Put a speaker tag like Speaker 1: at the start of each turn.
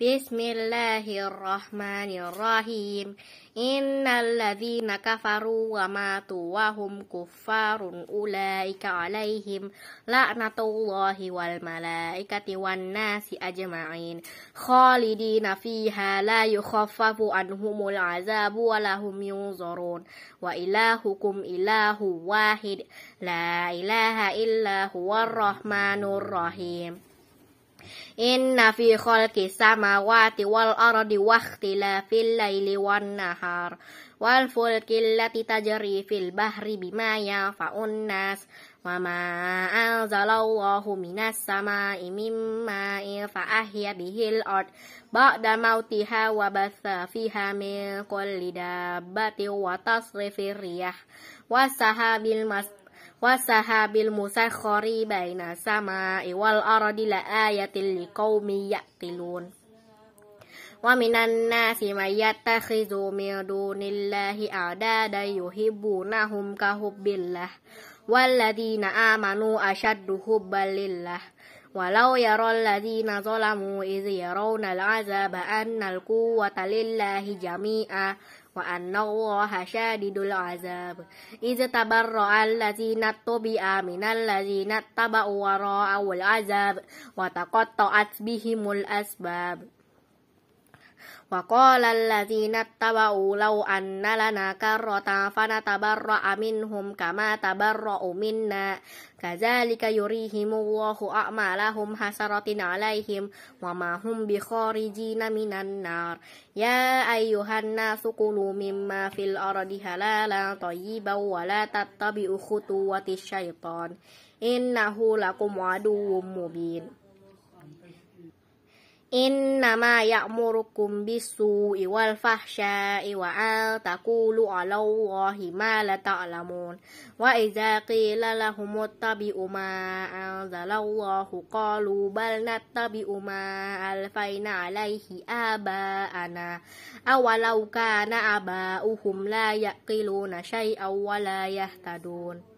Speaker 1: بسم الله الرحمن الرحيم إن الذين كفروا وماتوا وهم كفار أولئك عليهم لعنة الله والملائكة والناس أجمعين خالدين فيها لا يخفف عنهم العذاب ولا هم ينظرون وإلهكم إله واحد لا إله إلا هو الرحمن الرحيم إن في خلق السماوات والأرض واختلاف الليل والنهار والفلك التي تجري في البحر بما ينفع الناس وما أنزل الله من السماء من ماء فأحيا به الأرض بعد موتها وبث فيها من كل دابة وتصرف الرياح والسحاب المسجد وسحاب المسخر بين السماء والأرض لآية لقوم يعقلون ومن الناس من يتخذ من دون الله أعدادا يحبونهم كحب الله والذين آمنوا أشد حبا لله ولو يرى الذين ظلموا إذ يرون العذاب أن القوة لله جميعا وأن الله شادد العذاب إذ تبرأ الذين اتبع من الذين اتبعوا وراءوا العذاب وتقطعت بهم الأسباب وقال الذين اتبعوا لو أن لنا كرة فنتبرأ منهم كما تبرأوا منا كذلك يريهم الله أعمالهم حسرة عليهم وما هم بخارجين من النار يا أيها الناس كلوا مما في الأرض حلالا طيبا ولا تتبعوا خطوة الشيطان إنه لكم عدو مبين إنما يأمركم بالسوء والفحشاء وأن تقولوا على الله ما لا تعلمون وإذا قيل لهم اتبعوا ما أنزل الله قالوا بل نتبع ما ألفينا عليه آباءنا أولو كان آباؤهم لا يعقلون شيئا ولا يهتدون